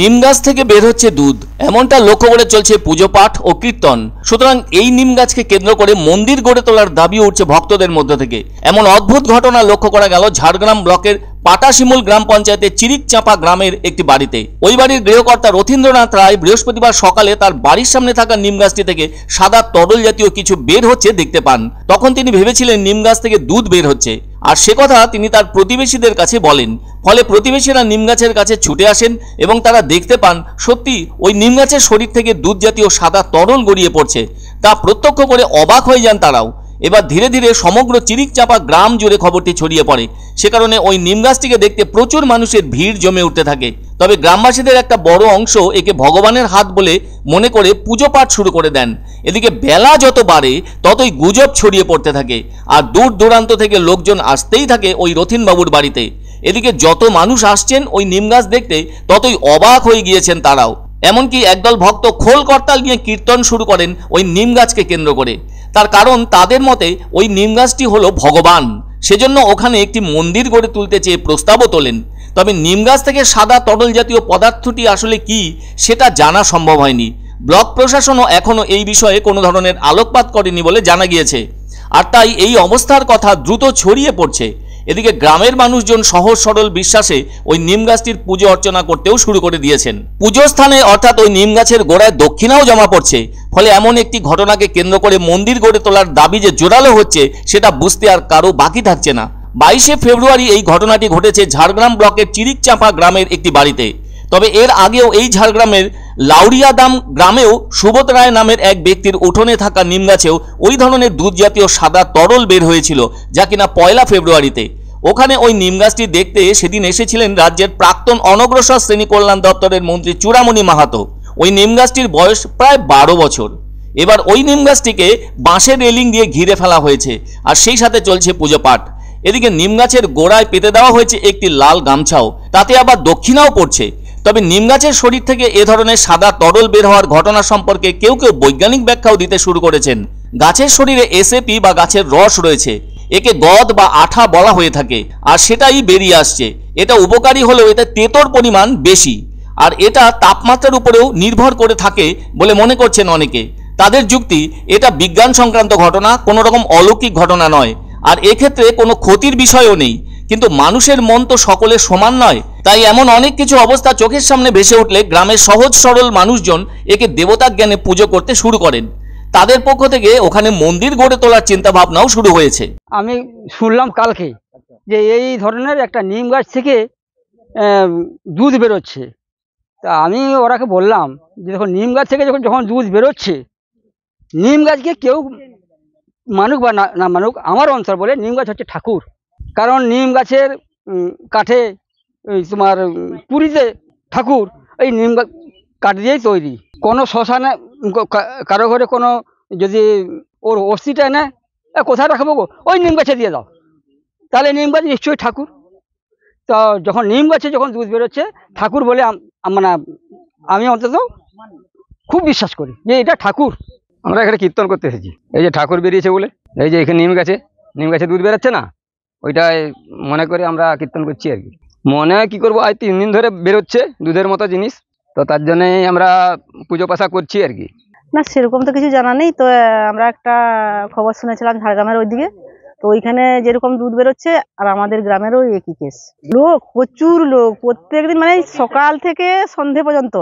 নিম গাছ থেকে বের হচ্ছে দুধ এমনটা লক্ষ্য করে চলছে পুজো পাঠ ও কীর্তন সুতরাং এই নিম গাছকে কেন্দ্র করে মন্দির গড়ে তোলার দাবি উঠছে ভক্তদের মধ্য থেকে এমন অদ্ভুত ঘটনা লক্ষ্য করা গেল ঝাড়গ্রাম ব্লকের পাটাশিমুল গ্রাম পঞ্চায়েতের চিরিকচাঁপা গ্রামের একটি বাড়িতে ওই বাড়ির গৃহকর্তা রথীন্দ্রনাথ রায় বৃহস্পতিবার সকালে তার বাড়ির সামনে থাকা নিম গাছটি থেকে সাদা তরল জাতীয় কিছু বের হচ্ছে দেখতে পান তখন তিনি ভেবেছিলেন নিম গাছ থেকে দুধ বের হচ্ছে আর সে কথা তিনি তার প্রতিবেশীদের কাছে বলেন ফলে প্রতিবেশীরা নিম গাছের কাছে ছুটে আসেন এবং তারা দেখতে পান সত্যি ওই নিম গাছের শরীর থেকে দুধ জাতীয় সাদা তরল গড়িয়ে পড়ছে তা প্রত্যক্ষ করে অবাক হয়ে যান তারাও এবার ধীরে ধীরে সমগ্র চিরিকচাপা গ্রাম জুড়ে খবরটি ছড়িয়ে পড়ে সে কারণে ওই নিমগাছটিকে দেখতে প্রচুর মানুষের ভিড় জমে উঠতে থাকে তবে গ্রামবাসীদের একটা বড় অংশ একে ভগবানের হাত বলে মনে করে পুজো পাঠ শুরু করে দেন এদিকে বেলা যত বাড়ে ততই গুজব ছড়িয়ে পড়তে থাকে আর দূর দূরান্ত থেকে লোকজন আসতেই থাকে ওই রথিনবাবুর বাড়িতে এদিকে যত মানুষ আসছেন ওই নিমগাছ দেখতে ততই অবাক হয়ে গিয়েছেন তারাও এমনকি একদল ভক্ত খোল করতাল নিয়ে কীর্তন শুরু করেন ওই নিম গাছকে কেন্দ্র করে তার কারণ তাদের মতে ওই নিম গাছটি হলো ভগবান সেজন্য ওখানে একটি মন্দির গড়ে তুলতে চেয়ে প্রস্তাবও তোলেন তবে নিম গাছ থেকে সাদা তরল জাতীয় পদার্থটি আসলে কি সেটা জানা সম্ভব হয়নি ব্লক প্রশাসনও এখনও এই বিষয়ে কোনো ধরনের আলোকপাত করেনি বলে জানা গিয়েছে আর তাই এই অবস্থার কথা দ্রুত ছড়িয়ে পড়ছে এদিকে গ্রামের মানুষজন সহজ সরল বিশ্বাসে ওই নিম গাছটির পুজো অর্চনা করতেও শুরু করে দিয়েছেন পুজো স্থানে অর্থাৎ ওই নিম গাছের গোড়ায় দক্ষিণাও জমা পড়ছে ফলে এমন একটি ঘটনাকে কেন্দ্র করে মন্দির গড়ে তোলার দাবি যে জোরালো হচ্ছে সেটা বুঝতে আর কারো বাকি থাকছে না বাইশে ফেব্রুয়ারি এই ঘটনাটি ঘটেছে ঝাড়গ্রাম ব্লকের চিরিকচাঁপা গ্রামের একটি বাড়িতে তবে এর আগেও এই ঝাড়গ্রামের লাউরিয়াদাম গ্রামেও সুবোধ রায় নামের এক ব্যক্তির উঠোনে থাকা নিমগাছেও ওই ধরনের দুধ জাতীয় সাদা তরল বের হয়েছিল যা কিনা পয়লা ফেব্রুয়ারিতে ওখানে ওই নিমগাছটি দেখতে সেদিন এসেছিলেন রাজ্যের প্রাক্তন অনগ্রসর শ্রেণী কল্যাণ দপ্তরের মন্ত্রী চূড়ামণি মাহাতো ওই নিমগাছটির বয়স প্রায় বারো বছর এবার ওই নিমগাছটিকে বাঁশের রেলিং দিয়ে ঘিরে ফেলা হয়েছে আর সেই সাথে চলছে পুজো পাঠ এদিকে নিমগাছের গোড়ায় পেতে দেওয়া হয়েছে একটি লাল গামছাও তাতে আবার দক্ষিণাও পড়ছে তবে নিম গাছের শরীর থেকে এ ধরনের সাদা তরল বের হওয়ার ঘটনা সম্পর্কে কেউ কেউ বৈজ্ঞানিক ব্যাখ্যাও দিতে শুরু করেছেন গাছের শরীরে এসএপি বা গাছের রস রয়েছে একে গদ বা আঠা বলা হয়ে থাকে আর সেটাই বেরিয়ে আসছে এটা উপকারী হলেও এতে তেতোর পরিমাণ বেশি আর এটা তাপমাত্রার উপরেও নির্ভর করে থাকে বলে মনে করছেন অনেকে তাদের যুক্তি এটা বিজ্ঞান সংক্রান্ত ঘটনা কোনো রকম অলৌকিক ঘটনা নয় আর এক্ষেত্রে কোনো ক্ষতির বিষয়ও নেই কিন্তু মানুষের মন তো সকলের সমান নয় তাই এমন অনেক কিছু অবস্থা চোখের সামনে ভেসে উঠলে গ্রামের সহজ সরল মানুষজন একে দেবতা জ্ঞানে পুজো করতে শুরু করেন তাদের পক্ষ থেকে ওখানে মন্দির গড়ে তোলার চিন্তা ভাবনাও শুরু হয়েছে আমি শুনলাম কালকে যে এই ধরনের একটা নিম গাছ থেকে দুধ বেরোচ্ছে তা আমি ওরাকে বললাম যে দেখো নিম গাছ থেকে যখন যখন দুধ বেরোচ্ছে নিম গাছকে কেউ মানুক বা না মানুক আমার অঞ্চল বলে নিম গাছ হচ্ছে ঠাকুর কারণ নিম গাছের কাঠে এই তোমার পুরীতে ঠাকুর এই নিম কাঠ দিয়েই তৈরি কোনো শ্মশানে কারো ঘরে কোনো যদি ওর অস্থিটা নেয় কোথায় রাখবো গো ওই নিম গাছে দিয়ে দাও তাহলে নিম গাছ নিশ্চয়ই ঠাকুর তো যখন নিম গাছে যখন দুধ বেরোচ্ছে ঠাকুর বলে মানে আমি অন্তত খুব বিশ্বাস করি যে এটা ঠাকুর আমরা এখানে কীর্তন করতে এসেছি এই যে ঠাকুর বেরিয়েছে বলে এই যে এখানে নিম গাছে নিম গাছে দুধ বেরোচ্ছে না ওইটাই মনে করে আমরা কীর্তন করছি আর কি মনে কি করব আজ তিন দিন ধরে বেরোচ্ছে দুধের মতো জিনিস তো তার জন্যই আমরা পুজো পাশা করছি আর কি না সেরকম তো কিছু জানা নেই তো আমরা একটা খবর শুনেছিলাম ঝাড়গ্রামের ওই দিকে তো ওইখানে যেরকম দুধ বেরোচ্ছে আর আমাদের গ্রামেরও একই কেস লোক প্রচুর লোক প্রত্যেকদিন মানে সকাল থেকে সন্ধে পর্যন্ত